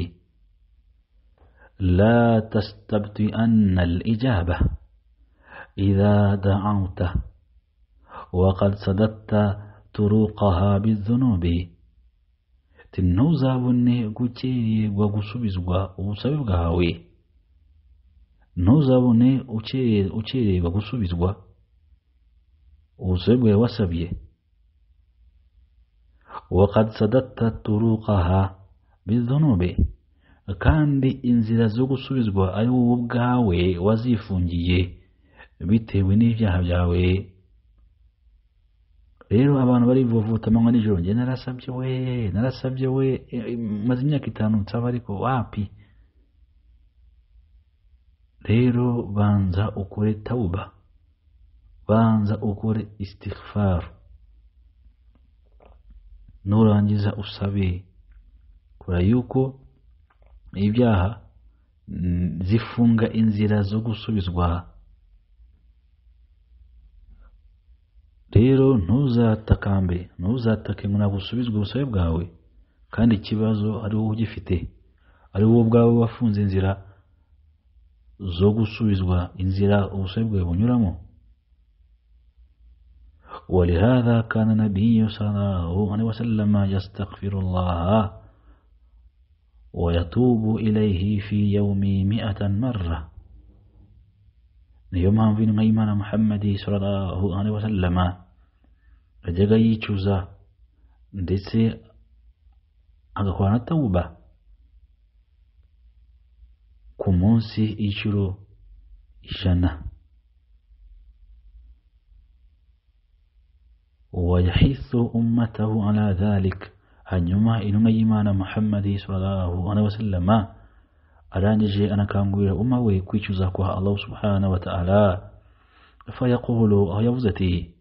Speaker 1: لا تستبطئن الإجابة إذا دعوت وقد سددت طرقها بالذنوب تنوزا بني غوتي وغوسوبيز غا وسبب غاوي نوزا بني اوتشي اوتشي وغوسوبيز غا وسبب وسبي وقد سددت طرقها بالذنوب kandi inzira zo gusubizwa ari wowe ubwawe wazifungiye bitewe n'ibyaha byawe rero abantu barivovota amanywa nijoro njye narasabye we narasabye we maze imyaka itanu nsaba ariko wapi rero banza ukore tawuba banza ukore isitifaru nurangiza usabe kora yuko ibyaha mm, zifunga inzira zo gusubizwa rero ntuzatakambe ntuzatake ngo ntabwo ubusabe bwawe kandi ikibazo ari wowe ugifite ari wowe ubwawe wafunze inzira zo gusubizwa inzira ubusabe bwawe bunyuramo ولهذا كان النبي صلى الله عليه وسلم ويتوب إليه في يومي مئة مرة نيوم فين غيمان محمد صلى الله عليه وسلم رجل تشوزا ديسي أغخوان التوبة كمونسي إيشرو إشانا ويحث أمته على ذلك hanyuma inuma y'imana muhammadi sallallahu alaihi wasallama arangije anakangurira umma we kwicuza kwa allah subhanahu wa ta'ala fayaqulu aho yavuze ati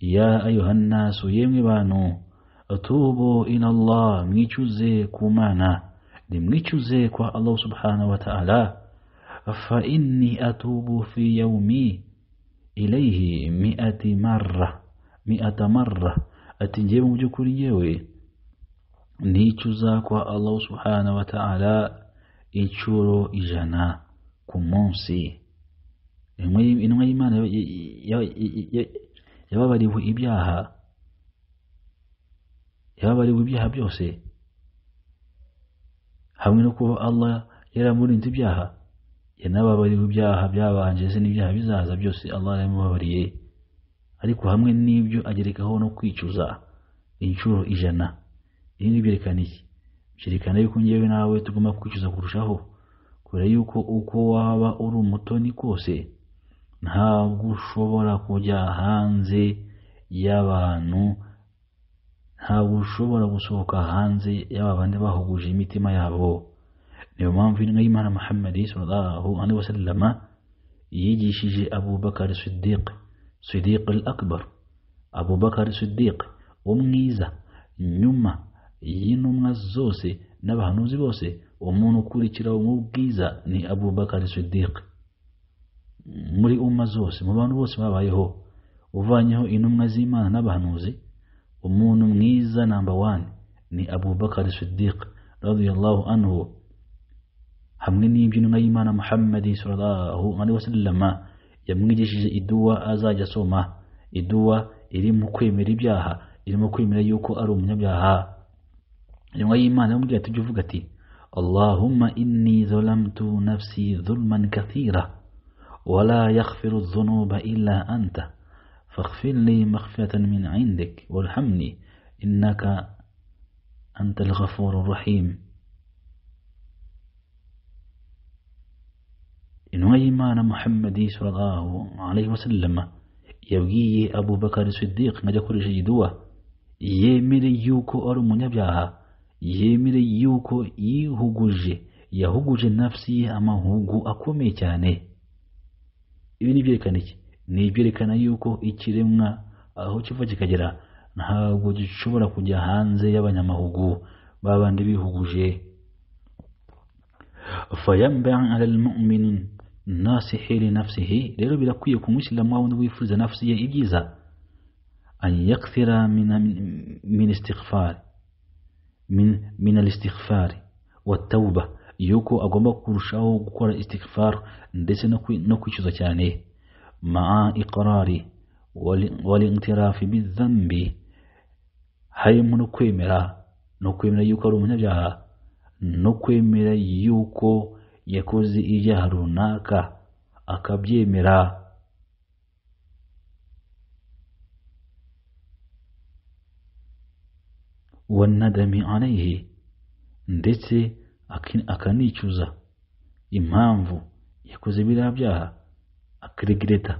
Speaker 1: ya ayuhannasu yemwe bantu atubu ina allah mwicuze ku mana nimwicuze kwa allah subhanahu wa ta'ala fa inni atubu fi yawmi ilayhi mi'ati marra mi'ata marra ati njyewe mu by'ukuri njyewe n'icyo uzakwa allahu subhana wa ta'ala inshuro ijana ku munsi intumwa y'imana yababariwe ibyaha yababariwe ibyaha byose hamwe no kuba allah yaramurinze ibyaha yanababariwe ibyaha byabanje se n'ibyaha bizaza byose allah yaramubabariye ariko hamwe n'ibyo agerekaho no kwicuza inshuro ijana ibi ng'ibi byerekana iki byerekana yuko ngewe nawe tugomba kwicuza kurushaho kubera yuko uko waba uri umutoni kose ntabwo ushobora kujya hanze y'abantu ntabwo ushobora gusohoka hanze y'aba bandi bahuguje imitima yabo niyo mpamvu inka y'imana muhammad sallallahu alaihi wasallam yigishije abubakar sidiq sidiq al akbar abubakar sidiq umwiza nyuma y'intumwa zose n'abahanuzi bose umuntu ukurikira mu bwiza ni abubakari siddiq muri umma zose mu bantu bose babayeho uvanyeho intumwa z'imana n'abahanuzi umuntu mwiza namba wani ni abubakari siddiq radiyallahu anhu hamwe n'ibyo intumwa y'imana muhammadi sallallahu alaihi wasallama yamwigishije iduwa azajya asoma iduwa iri mu kwemera ibyaha irimo kwemera yuko ari umunyabyaha nyuma y'imana yamubwira tujya uvuga ati allahumma inni zalamtu nafsi zulman kathira wala yaghfiru dhunuba illa anta faghfir li maghfiratan min indik warhamni innaka anta al-ghafur rahim intumwa y'imana muhammadi sallallahu alaihi wasallama yabwiye abu bakari siddiq ajya akoresha igiduwa yemere yuko ari umunyabyaha yemere yuko yihuguje yahuguje nafsi ye amahugu akomeye cyane ibi ni ibyerekana iki ni ibyerekana yuko ikiremwa aho kiva kikagera ntabwo gishobora kujya hanze y'abanyamahugu babandi bihuguje fayambaa nafsihi rero birakwiye ku muslimu wundi wifuza nafsi ye ibyiza an yakthira min min al-istighfar wa tawbah yuko agomba kurushaho gukora istighfar ndetse no kwishyuza cyane ma'a iqrari walintirafi bidhanbi harimo no kwemera no kwemera yuko ari umunyabyaha no kwemera yuko yakoze ibyaha runaka akabyemera wanadami alayhi ndetse akanicuza impamvu yakoze biriya byaha akiregreta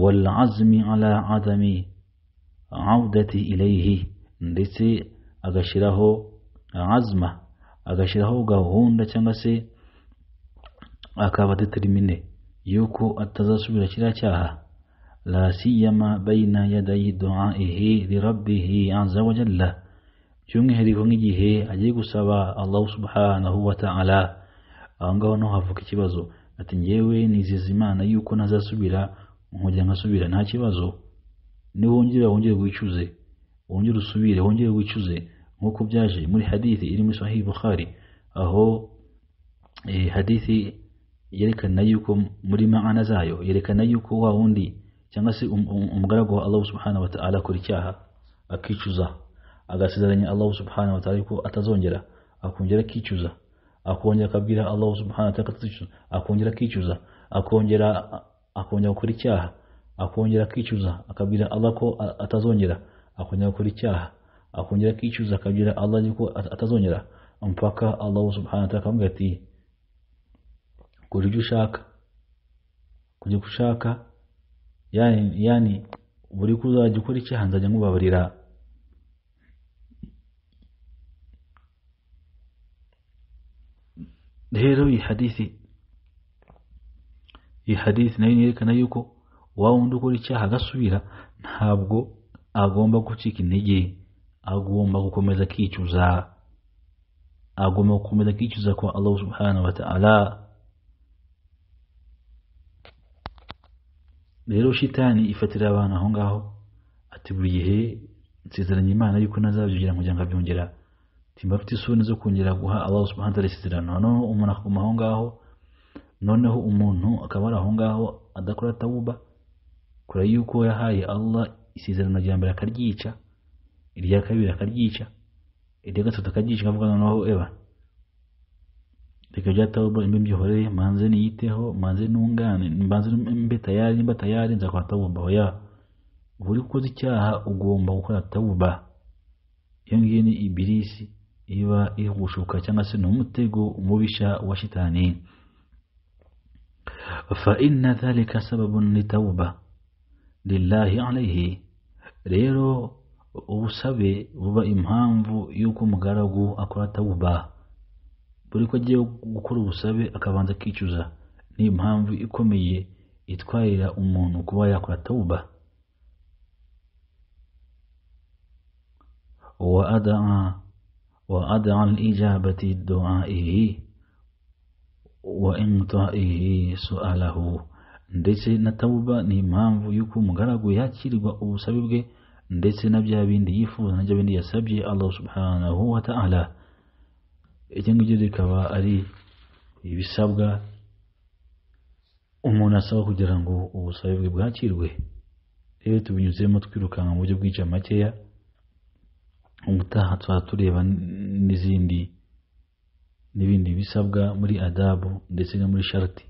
Speaker 1: wal azmi ala adami audati ilayhi ndetse agashyiraho azma agashyiraho gahunda cyangwa se akaba determine yuko atazasubira kiriya cyaha لا سيما بين يدي دعائه لربه عز وجل by'umwihariko nk'igihe agiye gusaba allahu subhanahu wa ta'ala aho ngaho naho havuka ikibazo ati ngewe nizeza imana yuko ntazasubira nkongera nkasubira nta kibazo niwongera wongere wicuze wongere usubire wongere wicuze nk'uko byaje muri hadithi iri muri sahihi bukhari aho hadithi yerekana yuko muri maana zayo yerekana yuko wa wundi cyangwa se um, um, umugaragu wa allahu subhanahu wa akora icyaha akicuza agasezeranya allahu subhanahu wa ta'ala ko atazongera akongera akicuza akongera akabwira allahu subhanahu wa ta'ala atazicuza akongera akicuza akongera akongera gukora icyaha akongera akicuza akabwira allah ko atazongera akongera gukora icyaha akongera akicuza akabwira allah ko atazongera mpaka allahu subhanahu wa ta'ala akamubwira ati kujya ujya ushaka kujya ushaka yani yani buri kuzajya ukora iki hanzajya nkubabarira rero iyi hadisi iyi hadisi nayo yerekana yuko wa wundi ukora icyaha agasubira ntabwo agomba gucika intege agomba gukomeza akicuza agomba gukomeza akicuza kwa Allah subhanahu wa ta'ala rero shitani ifatira abantu aho ngaho ati buri gihe nsezeranya imana yuko ntazabyongera kugira ngo abyongera timba afite isoni zo kongera guha Allah subhanahu wa noneho umuntu akaguma aho ngaho noneho umuntu akaba ari aho ngaho adakora tawuba kora yuko yahaye Allah isezerano rya mbere akaryica irya kabiri akaryica irya gatatu akaryica akavuga noneho eba reka byatawuba imbe mbyihore manze niyiteho manze ntungane mbanze mbe tayari mbe tayari nzakora tawuba oya buri ukoze icyaha ugomba gukora tawuba iyo ngiye ni ibirisi iba ihushuka cyangwa se ni umutego umubisha wa shitani fa inna dhalika sababun litawba lillahi alayhi rero ubusabe buba impamvu y'uko mugaragu akora tawuba buri uko agiye gukora ubusabe akabanza akicuza ni impamvu ikomeye itwarira umuntu kuba yakora tawuba وأدعى وأدعى الإجابة دعائه وإمطائه سؤاله ndetse na tawuba ni impamvu y'uko umugaragu yakirwa ubusabe bwe ndetse na bya bindi yifuza na bya bindi yasabye Allah subhanahu wa ta'ala ibyo ngibyo bikaba ari ibisabwa umuntu asaba kugira ngo ubusabe bwe bwakirwe rero tubinyuzemo twirukanka mu buryo bwinshi makeya ubutaha tuba tureba n'izindi n'ibindi bisabwa muri adabu ndetse no muri sharati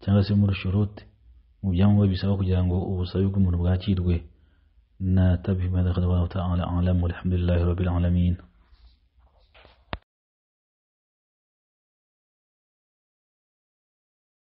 Speaker 1: cyangwa se muri shorote mu byangombwa bisaba kugira ngo ubusabe bw'umuntu bwakirwe na tabihi madakadabahu ta'ala alamu alhamdulillahi rabbil alamin